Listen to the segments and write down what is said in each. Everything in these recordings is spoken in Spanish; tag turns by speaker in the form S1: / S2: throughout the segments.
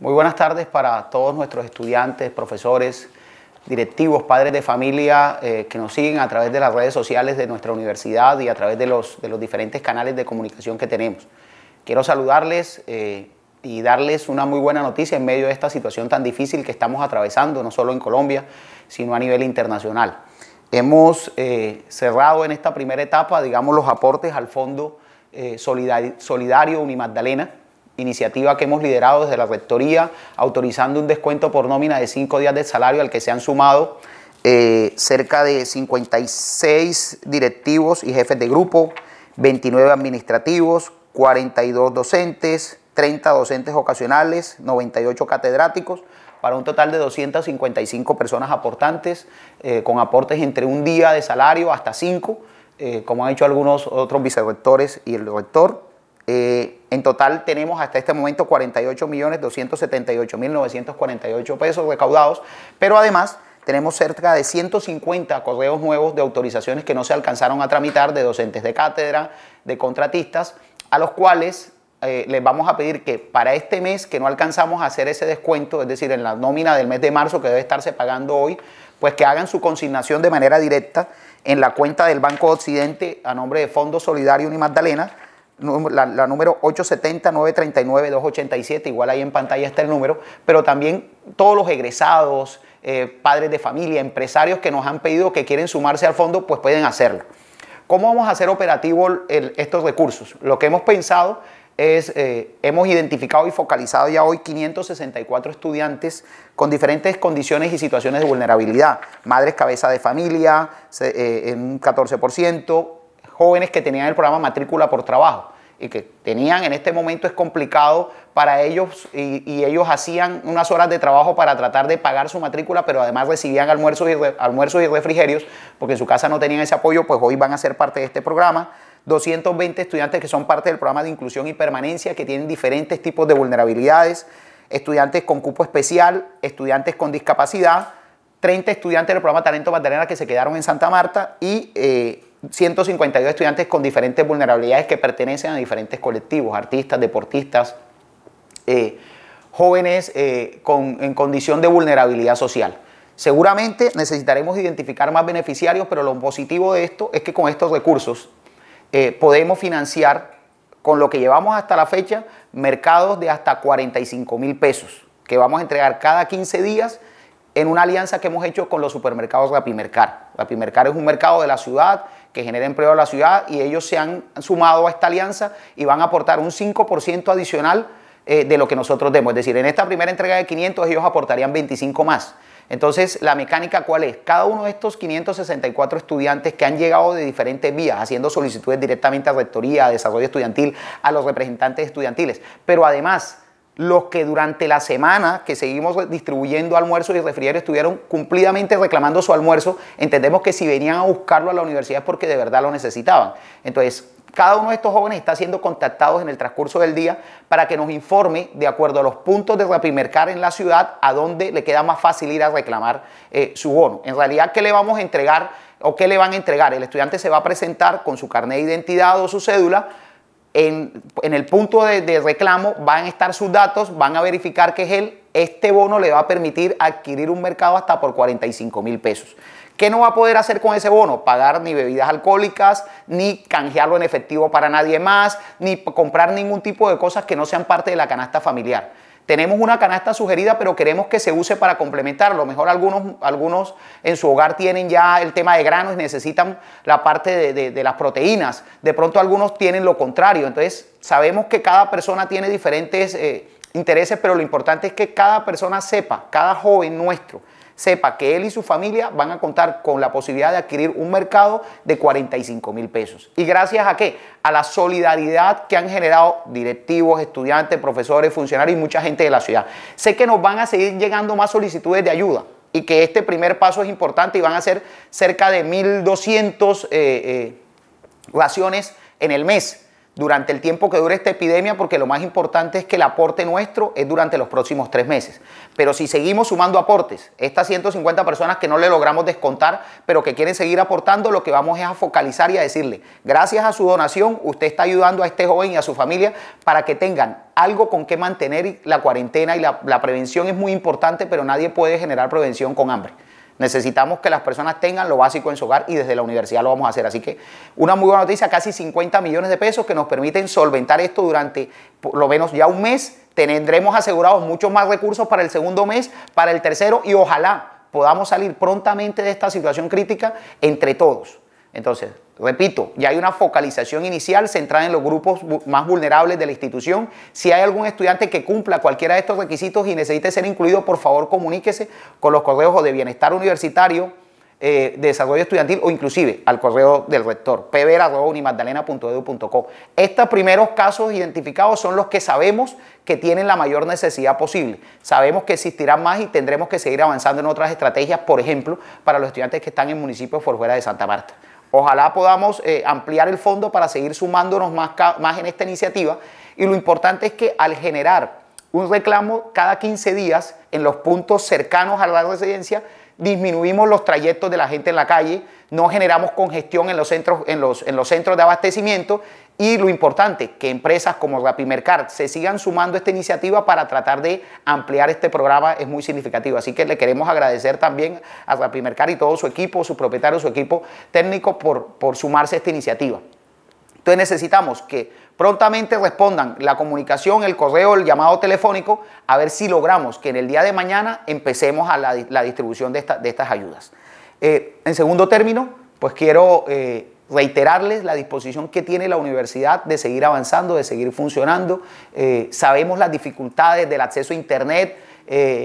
S1: Muy buenas tardes para todos nuestros estudiantes, profesores, directivos, padres de familia eh, que nos siguen a través de las redes sociales de nuestra universidad y a través de los, diferentes canales de comunicación que tenemos. Quiero saludarles eh, y darles una muy buena noticia en medio de esta situación tan difícil que estamos atravesando, no solo en Colombia, sino a nivel internacional. Hemos eh, cerrado en esta primera etapa, digamos, los aportes al Fondo Solidario Unimagdalena, iniciativa que hemos liderado desde la Rectoría, autorizando un descuento por nómina de cinco días de salario al que se han sumado eh, cerca de 56 directivos y jefes de grupo, 29 administrativos, 42 docentes, 30 docentes ocasionales, 98 catedráticos, para un total de 255 personas aportantes, eh, con aportes entre un día de salario hasta 5, eh, como han hecho algunos otros vicerrectores y el rector. Eh, en total tenemos hasta este momento 48.278.948 pesos recaudados, pero además tenemos cerca de 150 correos nuevos de autorizaciones que no se alcanzaron a tramitar de docentes de cátedra, de contratistas, a los cuales eh, les vamos a pedir que para este mes que no alcanzamos a hacer ese descuento, es decir, en la nómina del mes de marzo que debe estarse pagando hoy, pues que hagan su consignación de manera directa en la cuenta del Banco Occidente a nombre de Fondo Solidario Unimagdalena. Magdalena la, número 870-939-287, igual ahí en pantalla está el número, pero también todos los egresados, eh, padres de familia, empresarios que nos han pedido que quieren sumarse al fondo, pues pueden hacerlo. ¿Cómo vamos a hacer operativo estos recursos? Lo que hemos pensado es, eh, hemos identificado y focalizado ya hoy 564 estudiantes con diferentes condiciones y situaciones de vulnerabilidad. Madres cabeza de familia, eh, en un 14%, jóvenes que tenían el programa matrícula por trabajo y que tenían en este momento es complicado para ellos y, ellos hacían unas horas de trabajo para tratar de pagar su matrícula, pero además recibían almuerzos y, almuerzos y refrigerios porque en su casa no tenían ese apoyo, pues hoy van a ser parte de este programa. 220 estudiantes que son parte del programa de inclusión y permanencia, que tienen diferentes tipos de vulnerabilidades, estudiantes con cupo especial, estudiantes con discapacidad, 30 estudiantes del programa Talento Magdalena que se quedaron en Santa Marta y... Eh, 152 estudiantes con diferentes vulnerabilidades que pertenecen a diferentes colectivos, artistas, deportistas, eh, jóvenes eh, en condición de vulnerabilidad social. Seguramente necesitaremos identificar más beneficiarios, pero lo positivo de esto es que con estos recursos eh, podemos financiar, con lo que llevamos hasta la fecha, mercados de hasta 45 mil pesos, que vamos a entregar cada 15 días en una alianza que hemos hecho con los supermercados Rapimercar. Rapimercar es un mercado de la ciudad que genera empleo a la ciudad y ellos se han sumado a esta alianza y van a aportar un 5% adicional eh, de lo que nosotros demos. Es decir, en esta primera entrega de 500 ellos aportarían 25 más. Entonces, la mecánica cuál es? Cada uno de estos 564 estudiantes que han llegado de diferentes vías, haciendo solicitudes directamente a rectoría, a desarrollo estudiantil, a los representantes estudiantiles, pero además los que durante la semana que seguimos distribuyendo almuerzos y refrigerios estuvieron cumplidamente reclamando su almuerzo, entendemos que si venían a buscarlo a la universidad es porque de verdad lo necesitaban. Entonces, cada uno de estos jóvenes está siendo contactados en el transcurso del día para que nos informe, de acuerdo a los puntos de reprimercar en la ciudad, a dónde le queda más fácil ir a reclamar eh, su bono. En realidad, ¿qué le vamos a entregar o qué le van a entregar? El estudiante se va a presentar con su carnet de identidad o su cédula en, el punto de, de, reclamo van a estar sus datos, van a verificar que es él. Este bono le va a permitir adquirir un mercado hasta por 45 mil pesos. ¿Qué no va a poder hacer con ese bono? Pagar ni bebidas alcohólicas, ni canjearlo en efectivo para nadie más, ni comprar ningún tipo de cosas que no sean parte de la canasta familiar tenemos una canasta sugerida, pero queremos que se use para complementar. A lo mejor algunos, algunos en su hogar tienen ya el tema de granos y necesitan la parte de, las proteínas. De pronto algunos tienen lo contrario. Entonces, sabemos que cada persona tiene diferentes eh, intereses, pero lo importante es que cada persona sepa, cada joven nuestro, sepa que él y su familia van a contar con la posibilidad de adquirir un mercado de 45 mil pesos. ¿Y gracias a qué? A la solidaridad que han generado directivos, estudiantes, profesores, funcionarios y mucha gente de la ciudad. Sé que nos van a seguir llegando más solicitudes de ayuda y que este primer paso es importante y van a ser cerca de 1.200 eh, eh, raciones en el mes durante el tiempo que dure esta epidemia, porque lo más importante es que el aporte nuestro es durante los próximos tres meses. Pero si seguimos sumando aportes, estas 150 personas que no le logramos descontar, pero que quieren seguir aportando, lo que vamos es a focalizar y a decirle, gracias a su donación, usted está ayudando a este joven y a su familia para que tengan algo con qué mantener la cuarentena y la, la prevención es muy importante, pero nadie puede generar prevención con hambre. Necesitamos que las personas tengan lo básico en su hogar y desde la universidad lo vamos a hacer. Así que una muy buena noticia, casi 50 millones de pesos que nos permiten solventar esto durante por lo menos ya un mes. Tendremos asegurados muchos más recursos para el segundo mes, para el tercero y ojalá podamos salir prontamente de esta situación crítica entre todos. Entonces, repito, ya hay una focalización inicial centrada en los grupos más vulnerables de la institución. Si hay algún estudiante que cumpla cualquiera de estos requisitos y necesite ser incluido, por favor comuníquese con los correos de Bienestar Universitario de eh, Desarrollo Estudiantil o inclusive al correo del rector, pver.unimagdalena.edu.co. Estos primeros casos identificados son los que sabemos que tienen la mayor necesidad posible. Sabemos que existirán más y tendremos que seguir avanzando en otras estrategias, por ejemplo, para los estudiantes que están en municipios por fuera de Santa Marta. Ojalá podamos eh, ampliar el fondo para seguir sumándonos más, más en esta iniciativa y lo importante es que al generar un reclamo cada 15 días en los puntos cercanos a la residencia, disminuimos los trayectos de la gente en la calle, no generamos congestión en los centros, en los, en los centros de abastecimiento y lo importante, que empresas como la se sigan sumando a esta iniciativa para tratar de ampliar este programa es muy significativo. Así que le queremos agradecer también a la y todo su equipo, su propietario, su equipo técnico por, por sumarse a esta iniciativa. Entonces necesitamos que prontamente respondan la comunicación, el correo, el llamado telefónico, a ver si logramos que en el día de mañana empecemos a la, distribución de, estas ayudas. Eh, en segundo término, pues quiero eh, reiterarles la disposición que tiene la universidad de seguir avanzando, de seguir funcionando. Eh, sabemos las dificultades del acceso a Internet,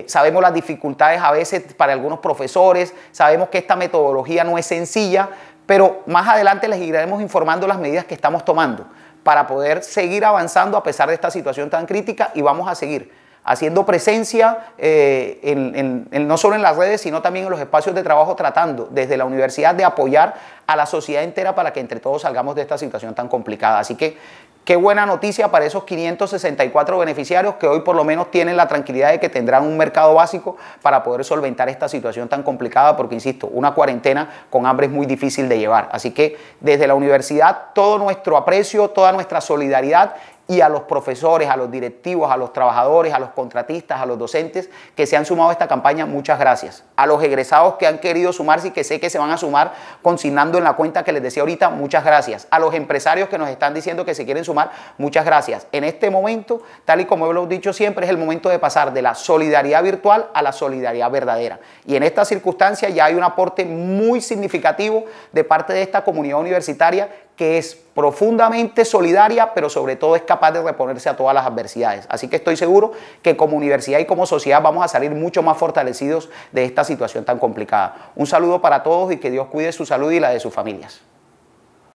S1: sabemos las dificultades a veces para algunos profesores, sabemos que esta metodología no es sencilla, pero más adelante les iremos informando las medidas que estamos tomando para poder seguir avanzando a pesar de esta situación tan crítica y vamos a seguir haciendo presencia eh, no solo en las redes, sino también en los espacios de trabajo, tratando desde la universidad de apoyar a la sociedad entera para que entre todos salgamos de esta situación tan complicada. Así que qué buena noticia para esos 564 beneficiarios que hoy por lo menos tienen la tranquilidad de que tendrán un mercado básico para poder solventar esta situación tan complicada, porque insisto, una cuarentena con hambre es muy difícil de llevar. Así que desde la universidad todo nuestro aprecio, toda nuestra solidaridad y a los profesores, a los directivos, a los trabajadores, a los contratistas, a los docentes que se han sumado a esta campaña, muchas gracias. A los egresados que han querido sumarse y que sé que se van a sumar consignando en la cuenta que les decía ahorita, muchas gracias. A los empresarios que nos están diciendo que se quieren sumar, muchas gracias. En este momento, tal y como he dicho siempre, es el momento de pasar de la solidaridad virtual a la solidaridad verdadera. Y en esta circunstancia ya hay un aporte muy significativo de parte de esta comunidad universitaria que es profundamente solidaria, pero sobre todo es capaz de reponerse a todas las adversidades. Así que estoy seguro que como universidad y como sociedad vamos a salir mucho más fortalecidos de esta situación tan complicada. Un saludo para todos y que Dios cuide su salud y la de sus familias.